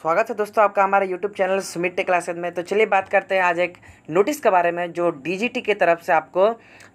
स्वागत है दोस्तों आपका हमारे YouTube चैनल सुमित टे क्लासेज में तो चलिए बात करते हैं आज एक नोटिस के बारे में जो टी की तरफ से आपको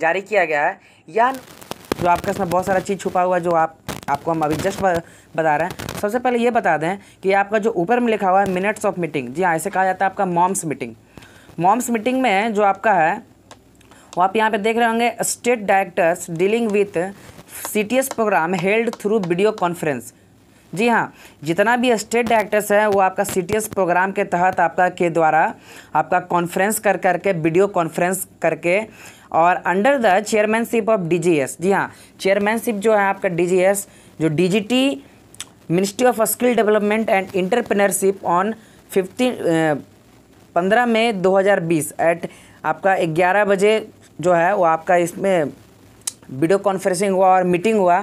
जारी किया गया है या जो आपका इसमें बहुत सारा चीज़ छुपा हुआ है जो आप आपको हम अभी जस्ट बता रहे हैं सबसे पहले ये बता दें कि आपका जो ऊपर में लिखा हुआ है मिनट्स ऑफ मीटिंग जी हाँ ऐसे कहा जाता है आपका मॉम्स मीटिंग मॉम्स मीटिंग में जो आपका है वो आप यहाँ पर देख रहे होंगे state directors dealing with C program held through video conference जी हाँ जितना भी स्टेट डायरेक्टर्स हैं वो आपका सी प्रोग्राम के तहत आपका के द्वारा आपका कॉन्फ्रेंस कर करके वीडियो कॉन्फ्रेंस करके और under the chairmanship of DGS जी हाँ चेयरमैनशिप जो है आपका डीजीएस जो DGT ministry of skill development and entrepreneurship on fifteen पंद्रह मई 2020 एट आपका ग्यारह बजे जो है वो आपका इसमें वीडियो कॉन्फ्रेंसिंग हुआ और मीटिंग हुआ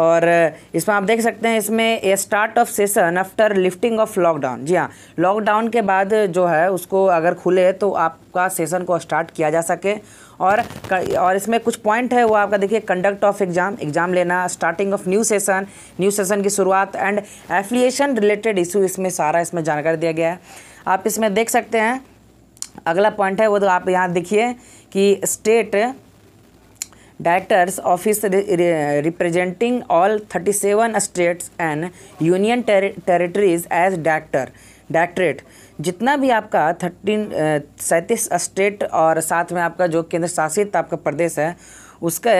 और इसमें आप देख सकते हैं इसमें a start of session after lifting of lockdown जी हाँ लॉकडाउन के बाद जो है उसको अगर खुले तो आपका सेशन को स्टार्ट किया जा सके और और इसमें कुछ पॉइंट है वो आपका देखिए कंडक्ट ऑफ एग्जाम एग्जाम लेना starting of new session new session की शुरुआत एंड एफिलिएशन रिलेटेड इशू इसमें सारा इसमें जानकारी दिया गया है आप इसमें देख सकते हैं अगला पॉइंट है वो तो आप यहाँ देखिए कि state directors office representing all thirty seven 37 and union territories as director as directorate जितना भी आपका थर्टीन सैंतीस स्टेट और साथ में आपका जो केंद्र शासित आपका प्रदेश है उसका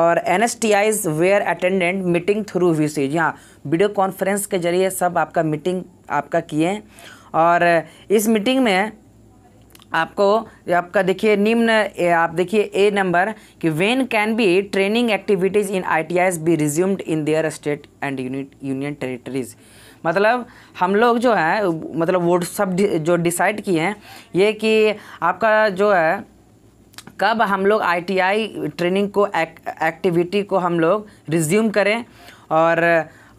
और N S T Is were attended meeting through जी हाँ वीडियो कॉन्फ्रेंस के जरिए सब आपका मीटिंग आपका किए और इस मीटिंग में आपको आपका देखिए निम्न आप देखिए ए नंबर कि when can be training activities in Is be resumed in their state and unit union territories मतलब हम लोग जो है मतलब वो सब जो डिसाइड किए हैं ये कि आपका जो है कब हम लोग आईटीआई ट्रेनिंग को एक्टिविटी को हम लोग रिज्यूम करें और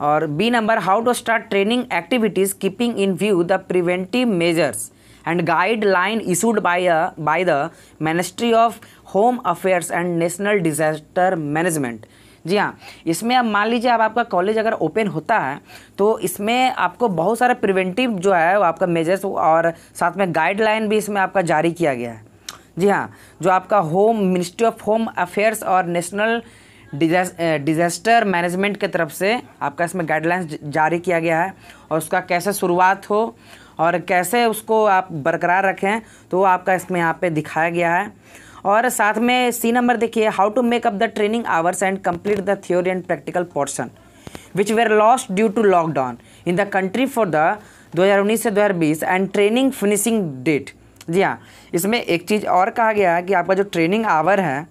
और B number how to start training activities keeping in view the preventive measures and guideline issued by by the ministry of home affairs and national disaster management जी हाँ इसमें अब मान लीजिए अब आपका कॉलेज अगर ओपन होता है तो इसमें आपको बहुत सारा प्रिवेंटिव जो है वो आपका मेजर्स और साथ में गाइडलाइन भी इसमें आपका जारी किया गया है जी हाँ जो आपका home ministry of home affairs और नेशनल डिजास्टर मैनेजमेंट के तरफ से आपका इसमें गाइडलाइंस जारी किया गया है और उसका कैसे शुरुआत हो और कैसे उसको आप बरकरार रखें तो आपका इसमें यहाँ पे दिखाया गया है और साथ में सी नंबर देखिए how to make up the training hours and complete the theory and practical portion which were lost due to lockdown in the country for the 2019 से 2020 एंड ट्रेनिंग फिनिशिंग डेट जी हाँ इसमें एक चीज़ और कहा गया है कि आपका जो ट्रेनिंग आवर है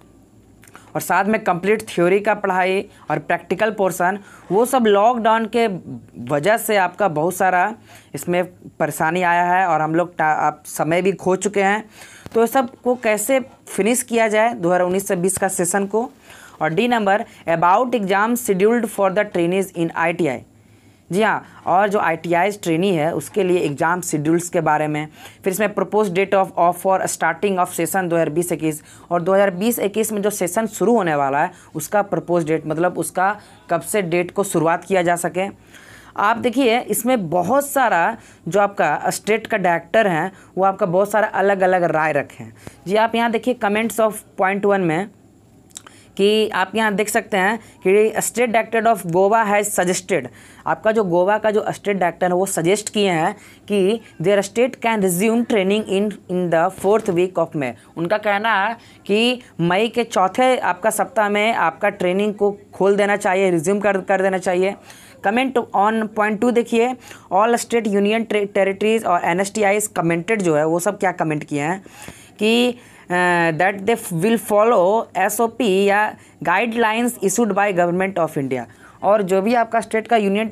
और साथ में कंप्लीट थ्योरी का पढ़ाई और प्रैक्टिकल पोर्सन वो सब लॉकडाउन के वजह से आपका बहुत सारा इसमें परेशानी आया है और हम लोग आप समय भी खो चुके हैं तो ये सब को कैसे फिनिश किया जाए 2019 से 20 का सेशन को और D number about exam scheduled for the trainees in I जी हाँ और जो आई ट्रेनी है उसके लिए एग्ज़ाम शेड्यूल्स के बारे में फिर इसमें propose date of of for starting of session 2020 इक्कीस और 2020-21 में जो सेशन शुरू होने वाला है उसका प्रपोज डेट मतलब उसका कब से डेट को शुरुआत किया जा सके आप देखिए इसमें बहुत सारा जो आपका स्टेट का डायरेक्टर हैं वो आपका बहुत सारा अलग अलग राय रखें जी आप यहाँ देखिए कमेंट्स ऑफ पॉइंट वन में कि आप यहाँ देख सकते हैं कि state director of Goa has suggested आपका जो गोवा का जो स्टेट डायरेक्टर है वो सजेस्ट किए हैं कि their state can resume training in in the fourth week of May उनका कहना है कि मई के चौथे आपका सप्ताह में आपका ट्रेनिंग को खोल देना चाहिए रिज्यूम कर कर देना चाहिए कमेंट ऑन पॉइंट टू देखिए ऑल स्टेट यूनियन टेरिटरीज और एन एस कमेंटेड जो है वो सब क्या कमेंट किए हैं कि that they will follow SOP या guidelines issued by government of India और जो भी आपका स्टेट का यूनियन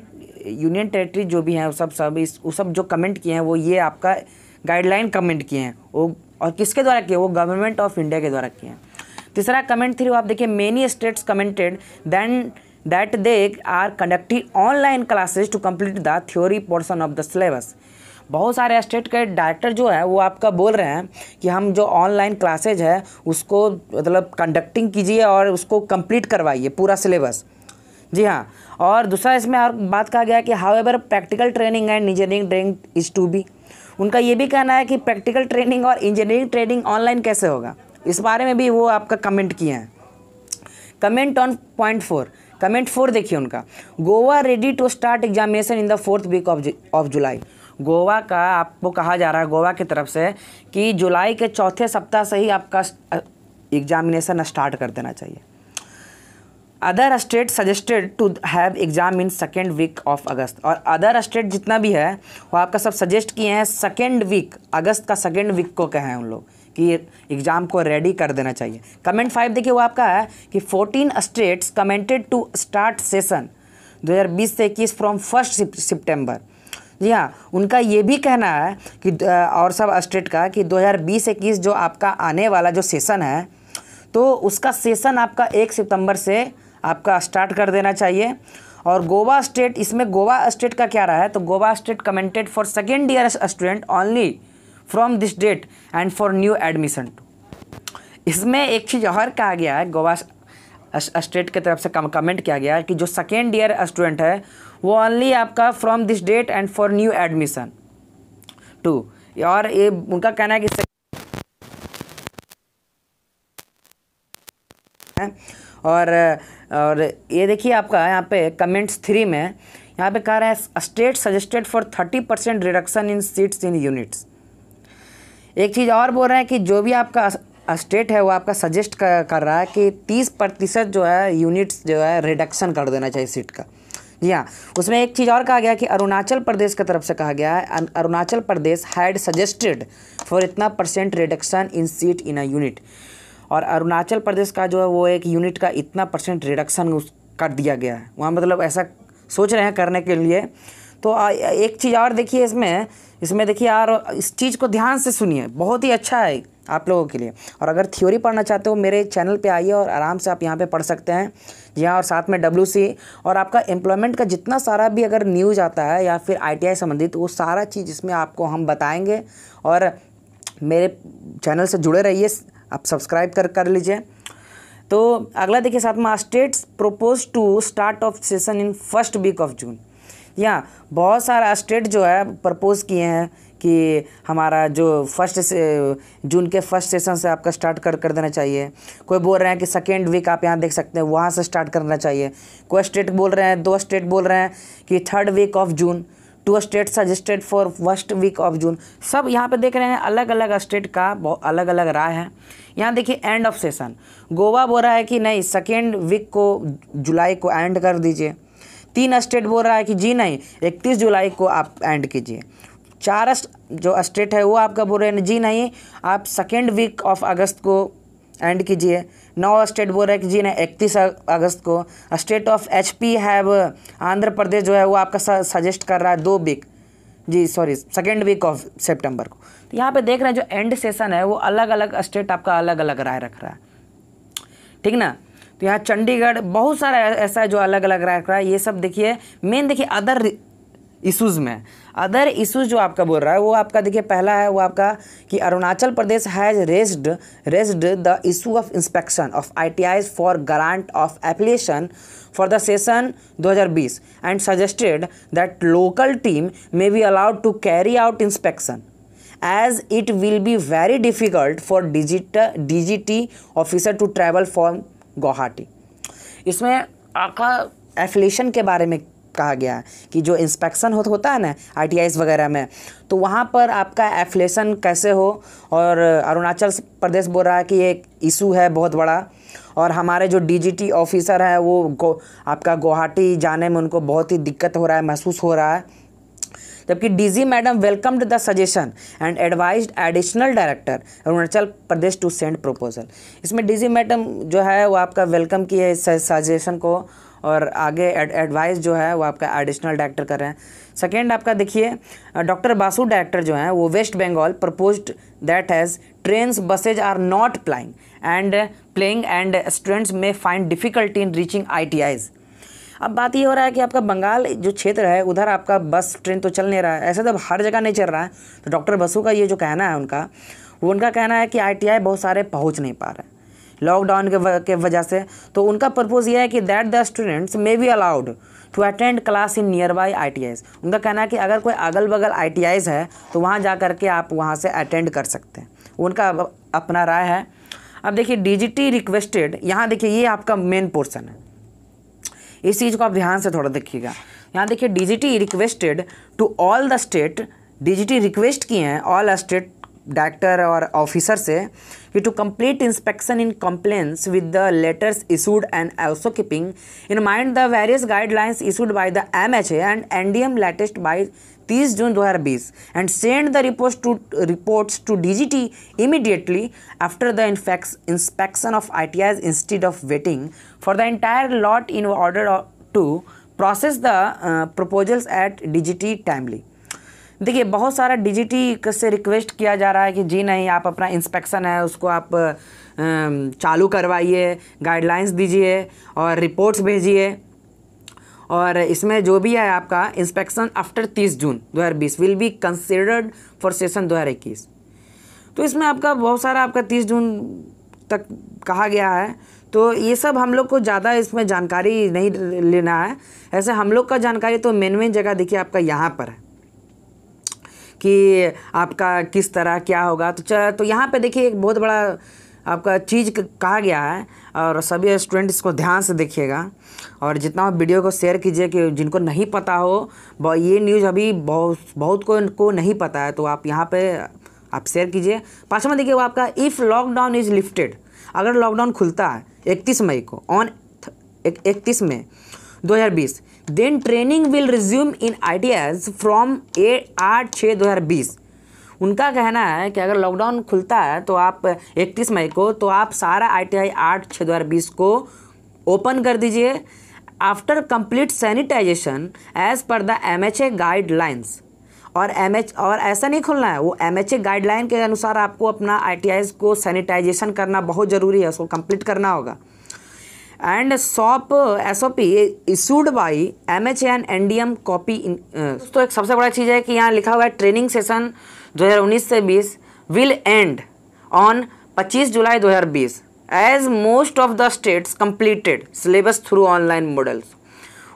यूनियन टेरेटरी जो भी हैं सब सब इस वो सब जो कमेंट किए हैं वो ये आपका गाइडलाइन कमेंट किए हैं वो और किसके द्वारा किए वो गवर्नमेंट ऑफ इंडिया के द्वारा किए हैं तीसरा कमेंट थ्री आप देखिए many states commented than that they are conducting online classes to complete the theory portion of the syllabus बहुत सारे स्टेट के डायरेक्टर जो है वो आपका बोल रहे हैं कि हम जो ऑनलाइन क्लासेज है उसको मतलब कंडक्टिंग कीजिए और उसको कंप्लीट करवाइए पूरा सिलेबस जी हाँ और दूसरा इसमें और बात कहा गया कि how practical training and engineering training is to be उनका ये भी कहना है कि प्रैक्टिकल ट्रेनिंग और इंजीनियरिंग ट्रेनिंग ऑनलाइन कैसे होगा इस बारे में भी वो आपका कमेंट किए हैं comment on point four comment four देखिए उनका Goa ready to start examination in the fourth week of of July Goa का आपको कहा जा रहा है गोवा की तरफ से कि जुलाई के चौथे सप्ताह से ही आपका एग्जामिनेशन स्टार्ट कर देना चाहिए other state suggested to have exam in second week of अगस्त और अदर स्टेट जितना भी है वो आपका सब सजेस्ट किए हैं सेकेंड वीक अगस्त का सेकेंड वीक को कहे हैं उन लोग कि एग्ज़ाम को रेडी कर देना चाहिए कमेंट फाइव देखिए वो आपका है कि fourteen states commented to start session 2020 से इक्कीस फ्रॉम फर्स्ट सितंबर जी हाँ उनका ये भी कहना है कि और सब स्टेट का कि 2020-21 जो आपका आने वाला जो सेशन है तो उसका सेशन आपका एक सितंबर से आपका स्टार्ट कर देना चाहिए और गोवा स्टेट इसमें गोवा स्टेट का क्या रहा है तो Goa state commented for second year student only from this date and for new admission इसमें एक चीज़ और कहा गया है गोवा स्टेट की तरफ से कमेंट किया गया है कि जो सेकेंड ईयर स्टूडेंट है वो ऑनली आपका from this date and for new admission to और ये उनका कहना है कि और और ये देखिए आपका यहाँ पे कमेंट्स थ्री में यहाँ पे कह रहे हैं state suggested for thirty percent reduction in seats in units एक चीज़ और बोल रहे हैं कि जो भी आपका स्टेट है वो आपका सजेस्ट कर, कर रहा है कि तीस प्रतिशत जो है यूनिट्स जो है रिडक्शन कर देना चाहिए सीट का जी हाँ उसमें एक चीज़ और कहा गया कि अरुणाचल प्रदेश की तरफ से कहा गया है Arunachal Pradesh had suggested for इतना percent reduction in seat in a unit और अरुणाचल प्रदेश का जो है वो एक यूनिट का इतना परसेंट रिडक्शन उस कर दिया गया है वहाँ मतलब ऐसा सोच रहे हैं करने के लिए तो एक चीज़ और देखिए इसमें इसमें देखिए और इस चीज़ को ध्यान से सुनिए बहुत ही अच्छा है आप लोगों के लिए और अगर थ्योरी पढ़ना चाहते हो मेरे चैनल पे आइए और आराम से आप यहाँ पे पढ़ सकते हैं जी हाँ और साथ में डब्ल्यू और आपका एम्प्लॉयमेंट का जितना सारा भी अगर न्यूज आता है या फिर आई संबंधित वो सारा चीज़ इसमें आपको हम बताएँगे और मेरे चैनल से जुड़े रहिए आप सब्सक्राइब कर कर लीजिए तो अगला देखिए साथ में states propose to start of session in first week of June यहाँ बहुत सारा स्टेट जो है प्रपोज किए हैं कि हमारा जो फर्स्ट जून के फर्स्ट सेशन से आपका स्टार्ट कर कर देना चाहिए कोई बोल रहे हैं कि सेकेंड वीक आप यहाँ देख सकते हैं वहाँ से स्टार्ट करना चाहिए कोई स्टेट बोल रहे हैं दो स्टेट बोल रहे हैं कि third week of June two state suggested for first week of June सब यहाँ पे देख रहे हैं अलग अलग स्टेट का अलग अलग राय है यहाँ देखिए एंड ऑफ सेशन गोवा बोल रहा है कि नहीं सेकेंड वीक को जुलाई को एंड कर दीजिए तीन स्टेट बोल रहा है कि जी नहीं इकतीस जुलाई को आप एंड कीजिए चार जो स्टेट है वो आपका बोल रहे हैं जी नहीं आप सेकेंड वीक ऑफ अगस्त को एंड कीजिए नौ स्टेट बोल रहे हैं कि जी नहीं इकतीस अगस्त को state of H P have Andhra Pradesh जो है वो आपका सजेस्ट कर रहा है दो वीक जी sorry second week of September को तो यहाँ पर देख रहे हैं जो एंड सेसन है वो अलग अलग स्टेट आपका अलग अलग राय रख रहा है ठीक ना तो यहाँ चंडीगढ़ बहुत सारा ऐसा है जो अलग अलग रख रहा है ये सब देखिए मेन देखिए अदर इशूज़ में अदर इशूज़ जो आपका बोल रहा है वो आपका देखिए पहला है वो आपका कि Arunachal Pradesh has raised raised the issue of inspection of I for grant of application for the session 2020 and suggested that local team may be allowed to carry out inspection will be very difficult for difficult D G T officer to travel for Guwahati इसमें आपका affiliation के बारे में कहा गया है कि जो इंस्पेक्शन हो, होता है ना आई वगैरह में तो वहाँ पर आपका एफ्लेशन कैसे हो और अरुणाचल प्रदेश बोल रहा है कि एक इशू है बहुत बड़ा और हमारे जो डीजीटी ऑफिसर हैं वो गो, आपका गुवाहाटी जाने में उनको बहुत ही दिक्कत हो रहा है महसूस हो रहा है जबकि DG madam welcomed the suggestion and advise additional director Arunachal Pradesh to send proposal इसमें डीजी मैडम जो है वो आपका वेलकम की है सजेशन को और आगे एडवाइस जो है वो आपका एडिशनल डायरेक्टर कर रहे हैं सेकेंड आपका देखिए डॉक्टर बासु डायरेक्टर जो है वो West Bengal propose that has trains buses are not plying and playing and students में find difficulty in reaching I T Is अब बात ये हो रहा है कि आपका बंगाल जो क्षेत्र है उधर आपका बस ट्रेन तो चल नहीं रहा है ऐसे तो हर जगह नहीं चल रहा है तो डॉक्टर बसु का ये जो कहना है उनका वो उनका कहना है कि आई बहुत सारे पहुँच नहीं पा रहे हैं लॉकडाउन के के वजह से तो उनका पर्पज़ ये है कि that the students may be allowed to attend class in nearby I उनका कहना है कि अगर कोई अगल बगल आई है तो वहाँ जा कर के आप वहाँ से अटेंड कर सकते हैं उनका अपना राय है अब देखिए डिजिटी रिक्वेस्टेड यहाँ देखिए ये आपका मेन पोर्सन है इस चीज़ को आप ध्यान से थोड़ा देखिएगा यहाँ देखिए DGT requested to all the state DGT request किए हैं all state Director or officer say "We to complete inspection in compliance with the letters issued and also keeping in mind the various guidelines issued by the MHA and NDM latest by 30 June 2020 and send the reports to reports to DGT immediately after the inspection of ITIs instead of waiting for the entire lot in order to process the uh, proposals at DGT timely. देखिए बहुत सारा डिजिटी से request किया जा रहा है कि जी नहीं आप अपना इंस्पेक्शन है उसको आप चालू करवाइए गाइडलाइंस दीजिए और रिपोर्ट्स भेजिए और इसमें जो भी है आपका inspection after 30 June 2020 will be considered for session 2021 तो इसमें आपका बहुत सारा आपका 30 जून तक कहा गया है तो ये सब हम लोग को ज़्यादा इसमें जानकारी नहीं लेना है ऐसे हम लोग का जानकारी तो मेन मेन जगह देखिए आपका यहाँ पर है कि आपका किस तरह क्या होगा तो तो यहाँ पे देखिए एक बहुत बड़ा आपका चीज़ कहा गया है और सभी स्टूडेंट इसको ध्यान से देखिएगा और जितना वीडियो को शेयर कीजिए कि जिनको नहीं पता हो ये न्यूज़ अभी बहुत बहुत को, इनको नहीं पता है तो आप यहाँ पे आप शेयर कीजिए पाँचवा देखिए वो आपका इफ़ लॉकडाउन इज़ लिफ्टेड अगर लॉकडाउन खुलता है इकतीस मई को ऑन इकतीस में 2020 then training will resume in ITIs from a आठ छः दो उनका कहना है कि अगर लॉकडाउन खुलता है तो आप 31 मई को तो आप सारा आई टी आई आठ छः दो को ओपन कर दीजिए after complete sanitisation as per the M H A guidelines और एम एच और ऐसा नहीं खुलना है वो एम एच ए गाइडलाइन के अनुसार आपको अपना आई टी आई को सैनिटाइजेशन करना बहुत ज़रूरी है उसको कंप्लीट करना होगा and SOP S O P issued by M H N N D M copy तो एक सबसे बड़ा चीज़ है कि यहाँ लिखा हुआ है ट्रेनिंग सेशन 2019 से 20 will end on 25 July 2020 as most of the states completed syllabus through online models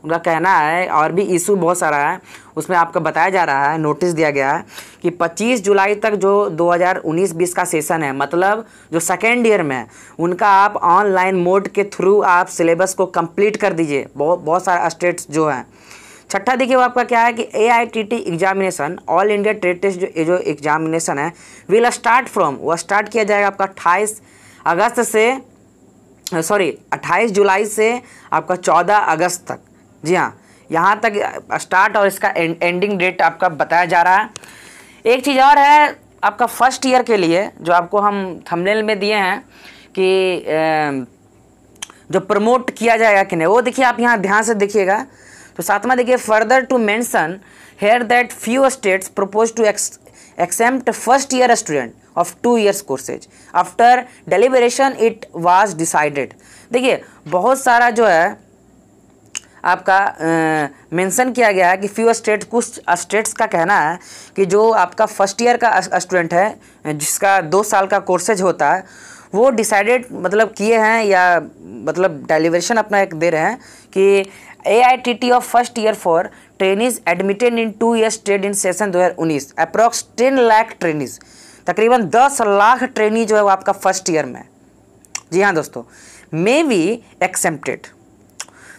उनका कहना है और भी इशू बहुत सारा है उसमें आपको बताया जा रहा है नोटिस दिया गया है कि 25 जुलाई तक जो 2019-20 का सेशन है मतलब जो सेकेंड ईयर में है उनका आप ऑनलाइन मोड के थ्रू आप सिलेबस को कंप्लीट कर दीजिए बहुत बहुत सारे स्टेट्स जो हैं छठा देखिए वो आपका क्या है कि A I T T examination all India trade test जो जो एग्जामिनेशन है विल स्टार्ट फ्रॉम वो स्टार्ट किया जाएगा आपका अट्ठाईस अगस्त से सॉरी 28 जुलाई से आपका 14 अगस्त तक जी हाँ यहाँ तक स्टार्ट और इसका एं, एंडिंग डेट आपका बताया जा रहा है एक चीज़ और है आपका फर्स्ट ईयर के लिए जो आपको हम थंबनेल में दिए हैं कि जो प्रमोट किया जाएगा कि नहीं वो देखिए आप यहाँ ध्यान से देखिएगा तो सातवा देखिए further to mention here that few states propose to accept first year student of two years courses after deliberation it was decided देखिए बहुत सारा जो है आपका मेंशन किया गया है कि फ्यू स्टेट कुछ स्टेट्स का कहना है कि जो आपका फर्स्ट ईयर का स्टूडेंट है जिसका दो साल का कोर्सेज होता है वो डिसाइडेड मतलब किए हैं या मतलब डेलीवरेशन अपना एक दे रहे हैं कि A I T T of first year for trainees admitted in two year stayed in session 2019 approx ten lakh trainees तकरीबन 10 लाख ट्रेनी जो है वो आपका फर्स्ट ईयर में जी हाँ दोस्तों may be accepted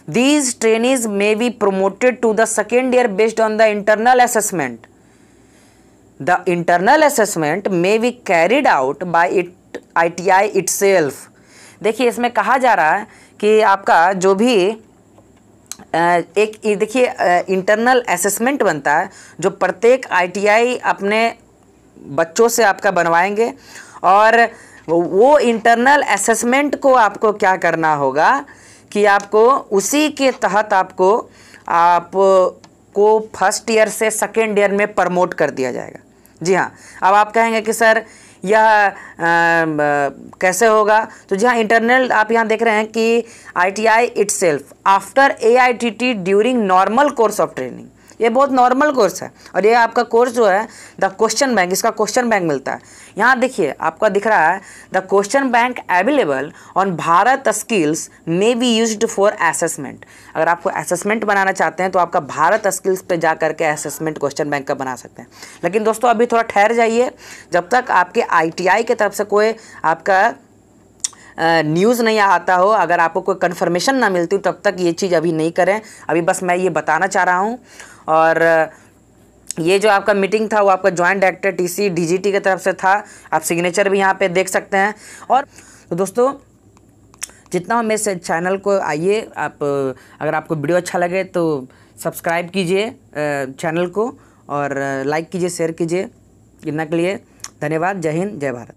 these trainees may be promoted to the second year based on the internal assessment the internal assessment may be carried out by it ITI itself देखिए इसमें कहा जा रहा है कि आपका जो भी एक देखिए इंटरनल असेसमेंट बनता है जो प्रत्येक आईटीआई अपने बच्चों से आपका बनवाएंगे और वो इंटरनल असेसमेंट को आपको क्या करना होगा कि आपको उसी के तहत आपको आप को फर्स्ट ईयर से सेकेंड ईयर में प्रमोट कर दिया जाएगा जी हाँ अब आप कहेंगे कि सर यह कैसे होगा तो जी हाँ इंटरनल आप यहाँ देख रहे हैं कि I T I itself after A I T T during normal course of training ये बहुत नॉर्मल कोर्स है और ये आपका कोर्स जो है द क्वेश्चन बैंक इसका क्वेश्चन बैंक मिलता है यहाँ देखिए आपका दिख रहा है the question bank available on Bharat skills may be use for assessment अगर आपको असेसमेंट बनाना चाहते हैं तो आपका भारत स्किल्स पे जा करके असेसमेंट क्वेश्चन बैंक का बना सकते हैं लेकिन दोस्तों अभी थोड़ा ठहर जाइए जब तक आपके आई की तरफ से कोई आपका न्यूज़ नहीं आता हो अगर आपको कोई कन्फर्मेशन ना मिलती तब तक ये चीज़ अभी नहीं करें अभी बस मैं ये बताना चाह रहा हूँ और ये जो आपका मीटिंग था वो आपका जॉइंट डायरेक्टर टीसी डीजीटी की तरफ से था आप सिग्नेचर भी यहाँ पे देख सकते हैं और तो दोस्तों जितना हम इस चैनल को आइए आप अगर आपको वीडियो अच्छा लगे तो सब्सक्राइब कीजिए चैनल को और लाइक कीजिए शेयर कीजिए इतना के लिए धन्यवाद जय हिंद जय भारत